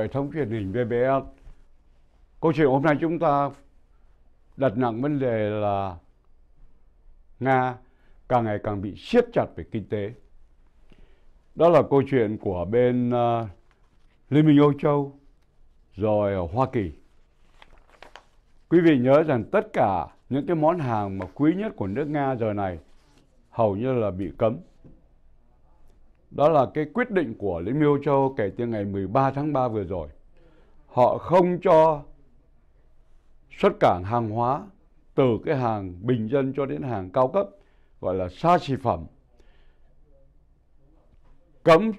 hệ thống truyền hình VBS. Câu chuyện hôm nay chúng ta đặt nặng vấn đề là Nga càng ngày càng bị siết chặt về kinh tế. Đó là câu chuyện của bên uh, Liên minh Âu Châu rồi Hoa Kỳ. Quý vị nhớ rằng tất cả những cái món hàng mà quý nhất của nước Nga giờ này hầu như là bị cấm đó là cái quyết định của Liên minh Âu Châu kể từ ngày 13 tháng 3 vừa rồi. Họ không cho xuất cảng hàng hóa từ cái hàng bình dân cho đến hàng cao cấp gọi là xa xỉ phẩm. Cấm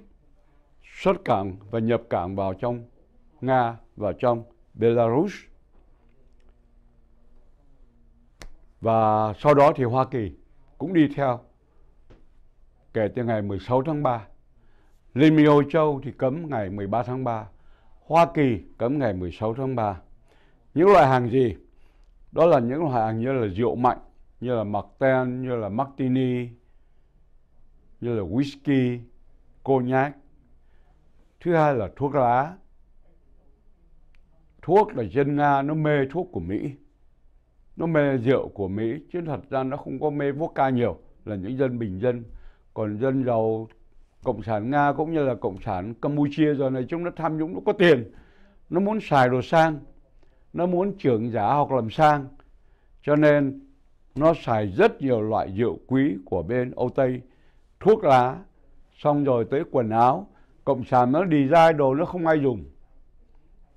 xuất cảng và nhập cảng vào trong Nga và trong Belarus. Và sau đó thì Hoa Kỳ cũng đi theo kể từ ngày 16 tháng 3. Liên minh Âu Châu thì cấm ngày 13 tháng 3. Hoa Kỳ cấm ngày 16 tháng 3. Những loại hàng gì? Đó là những loại hàng như là rượu mạnh, như là Martin, như là Martini, như là whisky, cognac. Thứ hai là thuốc lá. Thuốc là dân Nga nó mê thuốc của Mỹ. Nó mê rượu của Mỹ, chứ thật ra nó không có mê vodka nhiều là những dân bình dân còn dân giàu cộng sản nga cũng như là cộng sản campuchia giờ này chúng nó tham nhũng nó có tiền nó muốn xài đồ sang nó muốn trưởng giả hoặc làm sang cho nên nó xài rất nhiều loại rượu quý của bên âu tây thuốc lá xong rồi tới quần áo cộng sản nó đi ra đồ nó không ai dùng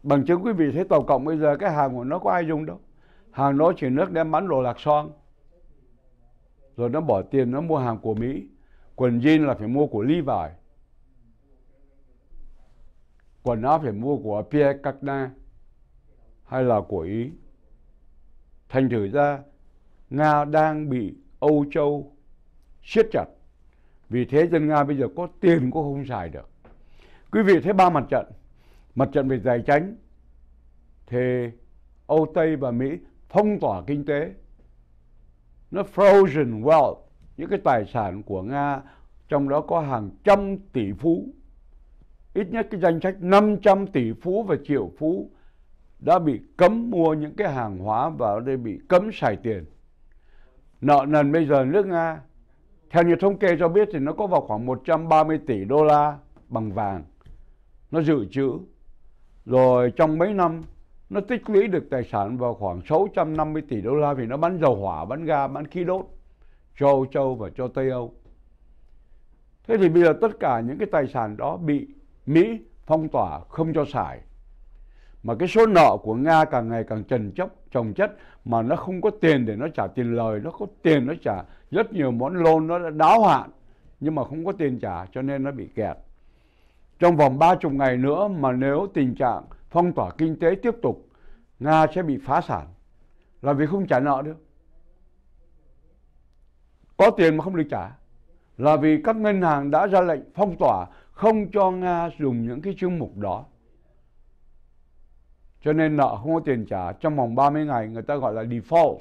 bằng chứng quý vị thấy tàu cộng bây giờ cái hàng của nó có ai dùng đâu hàng nó chỉ nước đem bán đồ lạc son rồi nó bỏ tiền nó mua hàng của mỹ quần jean là phải mua của Levi quần áo phải mua của Pierre Cardin hay là của Ý thành thử ra Nga đang bị Âu Châu siết chặt vì thế dân Nga bây giờ có tiền cũng không xài được quý vị thấy ba mặt trận mặt trận về giải tránh, thì Âu Tây và Mỹ phong tỏa kinh tế nó frozen wealth những cái tài sản của Nga trong đó có hàng trăm tỷ phú ít nhất cái danh sách 500 tỷ phú và triệu phú đã bị cấm mua những cái hàng hóa và đây bị cấm xài tiền nợ nần bây giờ nước Nga theo như thống kê cho biết thì nó có vào khoảng 130 tỷ đô la bằng vàng nó dự trữ rồi trong mấy năm nó tích lũy được tài sản vào khoảng 650 tỷ đô la vì nó bán dầu hỏa, bán ga, bán khí đốt cho Âu Châu và cho Tây Âu. Thế thì bây giờ tất cả những cái tài sản đó bị Mỹ phong tỏa không cho xài. Mà cái số nợ của Nga càng ngày càng trần chốc, trồng chất mà nó không có tiền để nó trả tiền lời, nó có tiền nó trả rất nhiều món lôn nó đã đáo hạn nhưng mà không có tiền trả cho nên nó bị kẹt. Trong vòng ba chục ngày nữa mà nếu tình trạng phong tỏa kinh tế tiếp tục, Nga sẽ bị phá sản là vì không trả nợ được có tiền mà không được trả là vì các ngân hàng đã ra lệnh phong tỏa không cho Nga dùng những cái chương mục đó. Cho nên nợ không có tiền trả trong vòng 30 ngày người ta gọi là default.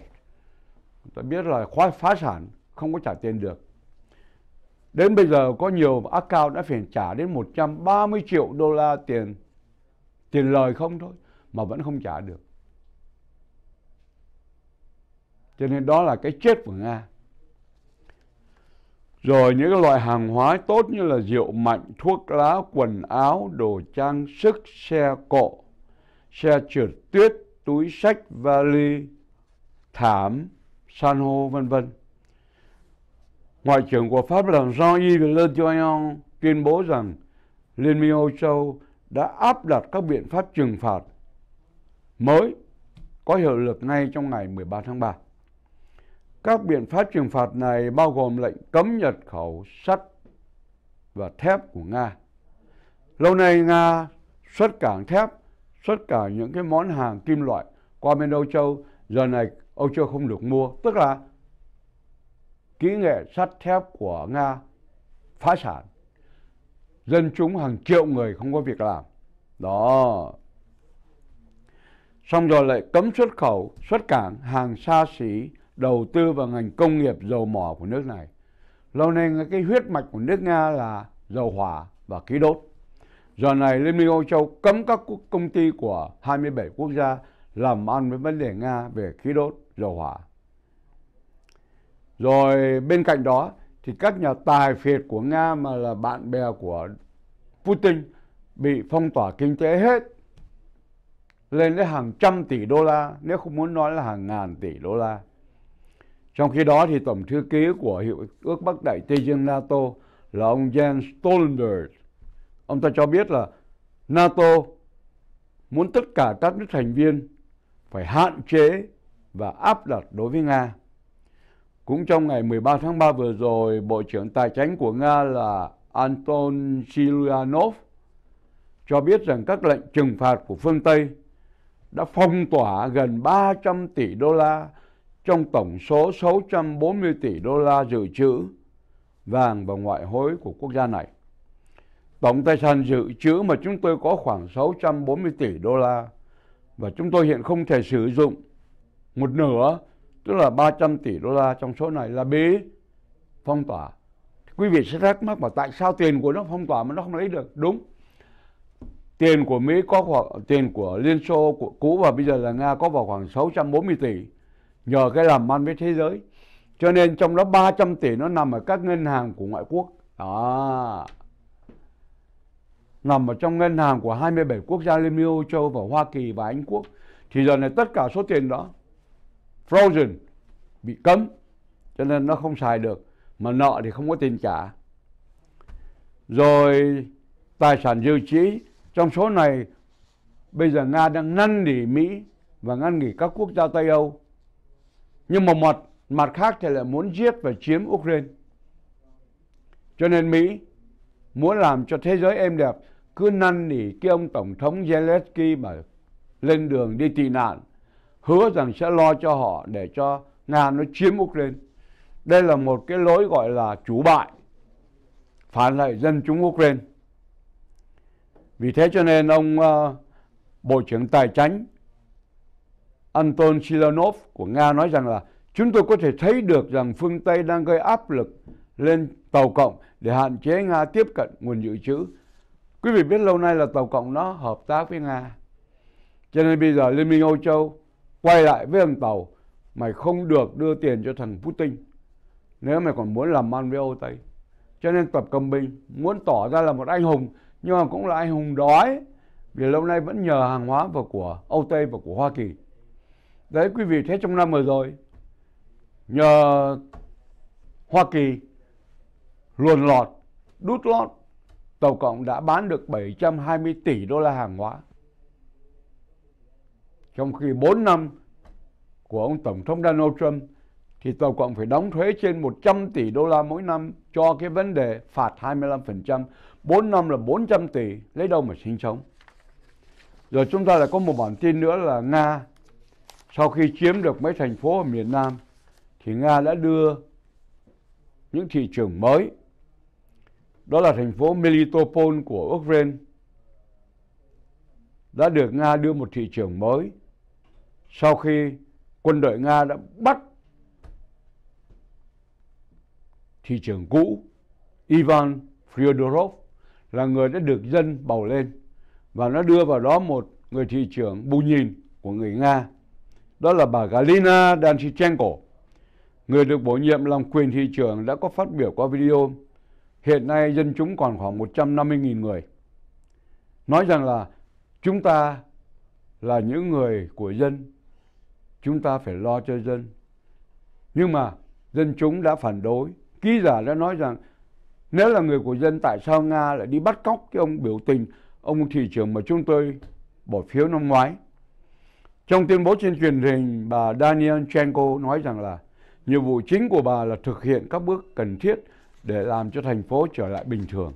Người ta biết là khóa phá sản, không có trả tiền được. Đến bây giờ có nhiều account đã phải trả đến 130 triệu đô la tiền tiền lời không thôi mà vẫn không trả được. Cho nên đó là cái chết của Nga. Rồi những loại hàng hóa tốt như là rượu mạnh, thuốc lá, quần áo, đồ trang sức, xe cộ, xe trượt tuyết, túi sách, vali, thảm, san hô vân vân. Ngoại trưởng của Pháp là Jean-Yves Le Drian tuyên bố rằng Liên minh Âu Châu đã áp đặt các biện pháp trừng phạt mới có hiệu lực ngay trong ngày 13 tháng 3. Các biện pháp trừng phạt này bao gồm lệnh cấm nhập khẩu sắt và thép của Nga. Lâu nay Nga xuất cảng thép, xuất cả những cái món hàng kim loại qua bên Âu Châu, giờ này Âu Châu không được mua, tức là kỹ nghệ sắt thép của Nga phá sản. Dân chúng hàng triệu người không có việc làm. Đó. Xong rồi lại cấm xuất khẩu, xuất cảng hàng xa xỉ đầu tư vào ngành công nghiệp dầu mỏ của nước này. Lâu nay cái huyết mạch của nước Nga là dầu hỏa và khí đốt. Giờ này Liên minh Âu Châu cấm các công ty của 27 quốc gia làm ăn với vấn đề Nga về khí đốt, dầu hỏa. Rồi bên cạnh đó thì các nhà tài phiệt của Nga mà là bạn bè của Putin bị phong tỏa kinh tế hết lên đến hàng trăm tỷ đô la nếu không muốn nói là hàng ngàn tỷ đô la trong khi đó thì tổng thư ký của Hiệp ước Bắc Đại Tây Dương NATO là ông Jens Stoltenberg. Ông ta cho biết là NATO muốn tất cả các nước thành viên phải hạn chế và áp đặt đối với Nga. Cũng trong ngày 13 tháng 3 vừa rồi, Bộ trưởng Tài chính của Nga là Anton Silyanov cho biết rằng các lệnh trừng phạt của phương Tây đã phong tỏa gần 300 tỷ đô la trong tổng số 640 tỷ đô la dự trữ vàng và ngoại hối của quốc gia này. Tổng tài sản dự trữ mà chúng tôi có khoảng 640 tỷ đô la và chúng tôi hiện không thể sử dụng một nửa, tức là 300 tỷ đô la trong số này là bị phong tỏa. Quý vị sẽ thắc mắc mà tại sao tiền của nó phong tỏa mà nó không lấy được? Đúng. Tiền của Mỹ có khoảng tiền của Liên Xô của cũ và bây giờ là Nga có vào khoảng 640 tỷ nhờ cái làm ăn với thế giới cho nên trong đó 300 tỷ nó nằm ở các ngân hàng của ngoại quốc đó nằm ở trong ngân hàng của 27 quốc gia Liên minh Âu Châu và Hoa Kỳ và Anh Quốc thì giờ này tất cả số tiền đó frozen bị cấm cho nên nó không xài được mà nợ thì không có tiền trả rồi tài sản dự trữ trong số này bây giờ Nga đang năn nỉ Mỹ và ngăn nghỉ các quốc gia Tây Âu nhưng mà một mặt khác thì lại muốn giết và chiếm Ukraine. Cho nên Mỹ muốn làm cho thế giới êm đẹp, cứ năn nỉ cái ông Tổng thống Zelensky mà lên đường đi tị nạn, hứa rằng sẽ lo cho họ để cho Nga nó chiếm Ukraine. Đây là một cái lối gọi là chủ bại, phản lại dân chúng Ukraine. Vì thế cho nên ông uh, Bộ trưởng Tài chính Anton Chilanov của Nga nói rằng là chúng tôi có thể thấy được rằng phương Tây đang gây áp lực lên Tàu Cộng để hạn chế Nga tiếp cận nguồn dự trữ. Quý vị biết lâu nay là Tàu Cộng nó hợp tác với Nga. Cho nên bây giờ Liên minh Âu Châu quay lại với thằng Tàu mày không được đưa tiền cho thằng Putin nếu mày còn muốn làm ăn với Âu Tây. Cho nên Tập Cầm Bình muốn tỏ ra là một anh hùng nhưng mà cũng là anh hùng đói vì lâu nay vẫn nhờ hàng hóa vào của Âu Tây và của Hoa Kỳ Đấy quý vị thấy trong năm vừa rồi nhờ Hoa Kỳ luồn lọt, đút lót, Tổng cộng đã bán được 720 tỷ đô la hàng hóa. Trong khi 4 năm của ông Tổng thống Donald Trump thì Tổng cộng phải đóng thuế trên 100 tỷ đô la mỗi năm cho cái vấn đề phạt 25%. 4 năm là 400 tỷ, lấy đâu mà sinh sống. Rồi chúng ta lại có một bản tin nữa là Nga sau khi chiếm được mấy thành phố ở miền Nam, thì Nga đã đưa những thị trường mới. Đó là thành phố Melitopol của Ukraine đã được Nga đưa một thị trường mới sau khi quân đội Nga đã bắt thị trường cũ Ivan Fyodorov là người đã được dân bầu lên và nó đưa vào đó một người thị trưởng bù nhìn của người Nga đó là bà Galina Danchenko, người được bổ nhiệm làm quyền thị trưởng đã có phát biểu qua video. Hiện nay dân chúng còn khoảng 150.000 người. Nói rằng là chúng ta là những người của dân, chúng ta phải lo cho dân. Nhưng mà dân chúng đã phản đối. Ký giả đã nói rằng nếu là người của dân tại sao Nga lại đi bắt cóc cái ông biểu tình, ông thị trưởng mà chúng tôi bỏ phiếu năm ngoái. Trong tuyên bố trên truyền hình, bà Daniel Chenko nói rằng là nhiệm vụ chính của bà là thực hiện các bước cần thiết để làm cho thành phố trở lại bình thường.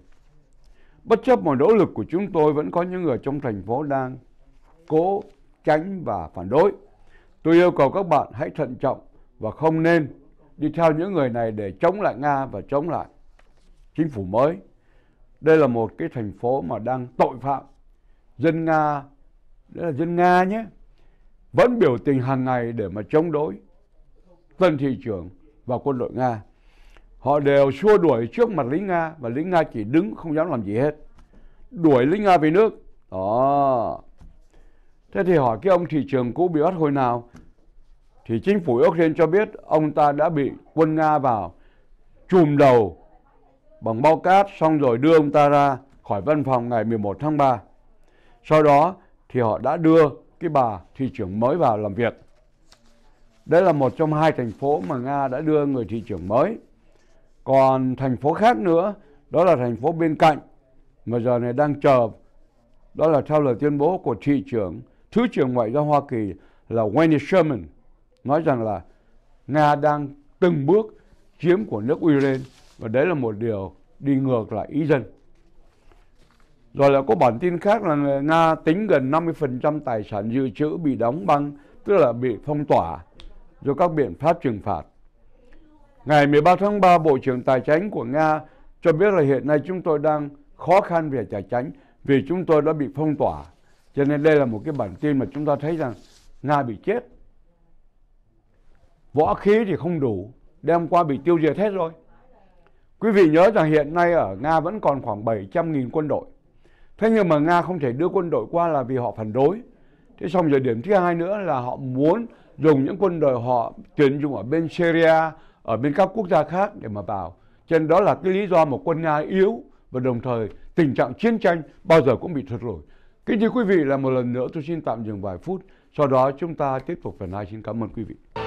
Bất chấp mọi nỗ lực của chúng tôi vẫn có những người trong thành phố đang cố tránh và phản đối. Tôi yêu cầu các bạn hãy thận trọng và không nên đi theo những người này để chống lại Nga và chống lại chính phủ mới. Đây là một cái thành phố mà đang tội phạm. Dân Nga, đây là dân Nga nhé, vẫn biểu tình hàng ngày để mà chống đối tân thị trưởng và quân đội Nga. Họ đều xua đuổi trước mặt lính Nga và lính Nga chỉ đứng không dám làm gì hết. Đuổi lính Nga về nước. Đó. Thế thì hỏi cái ông thị trường cũ bị bắt hồi nào? Thì chính phủ Ukraine cho biết ông ta đã bị quân Nga vào chùm đầu bằng bao cát xong rồi đưa ông ta ra khỏi văn phòng ngày 11 tháng 3. Sau đó thì họ đã đưa cái bà thị trưởng mới vào làm việc. Đây là một trong hai thành phố mà Nga đã đưa người thị trưởng mới. Còn thành phố khác nữa, đó là thành phố bên cạnh mà giờ này đang chờ. Đó là theo lời tuyên bố của thị trưởng, Thứ trưởng Ngoại giao Hoa Kỳ là Wendy Sherman nói rằng là Nga đang từng bước chiếm của nước Ukraine và đấy là một điều đi ngược lại ý dân. Rồi là có bản tin khác là Nga tính gần 50% tài sản dự trữ bị đóng băng, tức là bị phong tỏa, do các biện pháp trừng phạt. Ngày 13 tháng 3, Bộ trưởng Tài chính của Nga cho biết là hiện nay chúng tôi đang khó khăn về tài chính vì chúng tôi đã bị phong tỏa. Cho nên đây là một cái bản tin mà chúng ta thấy rằng Nga bị chết. Võ khí thì không đủ, đem qua bị tiêu diệt hết rồi. Quý vị nhớ rằng hiện nay ở Nga vẫn còn khoảng 700.000 quân đội. Thế nhưng mà Nga không thể đưa quân đội qua là vì họ phản đối. Thế xong rồi điểm thứ hai nữa là họ muốn dùng những quân đội họ tuyển dụng ở bên Syria, ở bên các quốc gia khác để mà vào. Cho nên đó là cái lý do một quân Nga yếu và đồng thời tình trạng chiến tranh bao giờ cũng bị thuật lủi. Kính thưa quý vị là một lần nữa tôi xin tạm dừng vài phút, sau đó chúng ta tiếp tục phần hai xin cảm ơn quý vị.